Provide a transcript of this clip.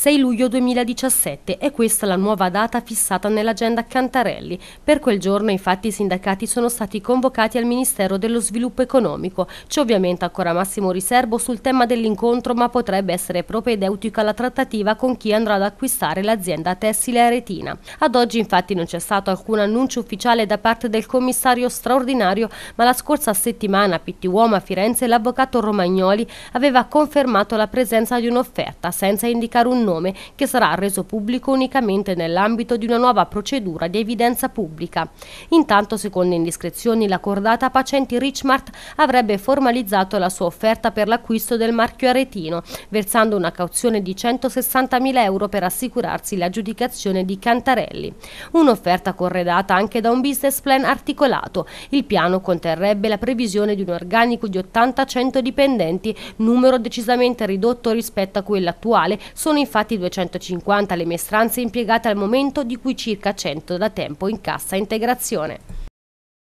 6 luglio 2017 è questa la nuova data fissata nell'agenda Cantarelli. Per quel giorno infatti i sindacati sono stati convocati al Ministero dello Sviluppo Economico. C'è ovviamente ancora massimo riservo sul tema dell'incontro ma potrebbe essere propedeutico alla trattativa con chi andrà ad acquistare l'azienda tessile aretina. Ad oggi infatti non c'è stato alcun annuncio ufficiale da parte del commissario straordinario ma la scorsa settimana a Pitti Uomo a Firenze l'avvocato Romagnoli aveva confermato la presenza di un'offerta senza indicare un numero nome che sarà reso pubblico unicamente nell'ambito di una nuova procedura di evidenza pubblica. Intanto, secondo indiscrezioni, la cordata Pacenti Richmart avrebbe formalizzato la sua offerta per l'acquisto del marchio aretino, versando una cauzione di 160.000 euro per assicurarsi l'aggiudicazione di Cantarelli. Un'offerta corredata anche da un business plan articolato. Il piano conterrebbe la previsione di un organico di 80-100 dipendenti, numero decisamente ridotto rispetto a quello attuale, sono infatti infatti 250 le maestranze impiegate al momento, di cui circa 100 da tempo in cassa integrazione.